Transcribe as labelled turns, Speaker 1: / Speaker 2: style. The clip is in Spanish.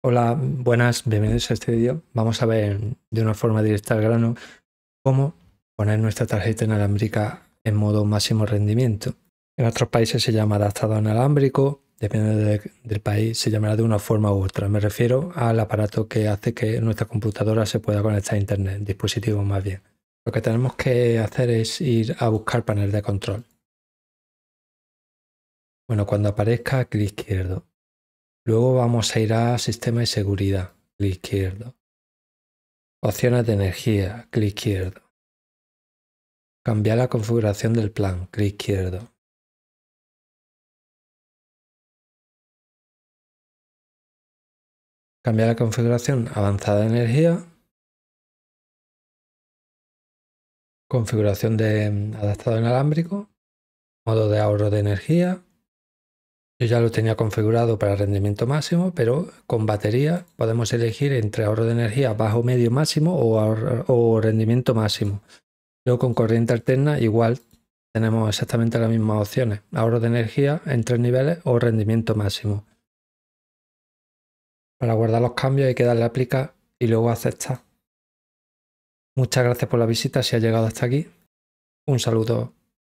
Speaker 1: Hola, buenas, bienvenidos a este vídeo. Vamos a ver de una forma directa al grano cómo poner nuestra tarjeta inalámbrica en modo máximo rendimiento. En otros países se llama adaptado inalámbrico, dependiendo del país se llamará de una forma u otra. Me refiero al aparato que hace que nuestra computadora se pueda conectar a internet, dispositivo más bien. Lo que tenemos que hacer es ir a buscar panel de control. Bueno, cuando aparezca, clic izquierdo Luego vamos a ir a Sistema de Seguridad, clic izquierdo. Opciones de energía, clic izquierdo. Cambiar la configuración del plan, clic izquierdo.
Speaker 2: Cambiar la configuración avanzada de energía.
Speaker 1: Configuración de mm, adaptado inalámbrico. Modo de ahorro de energía. Yo ya lo tenía configurado para rendimiento máximo, pero con batería podemos elegir entre ahorro de energía bajo, medio, máximo o, rendimiento máximo. Luego con corriente alterna igual tenemos exactamente las mismas opciones. Ahorro de energía en tres niveles o rendimiento máximo. Para guardar los cambios hay que darle a aplicar y luego aceptar. Muchas gracias por la visita si ha llegado hasta aquí. Un saludo.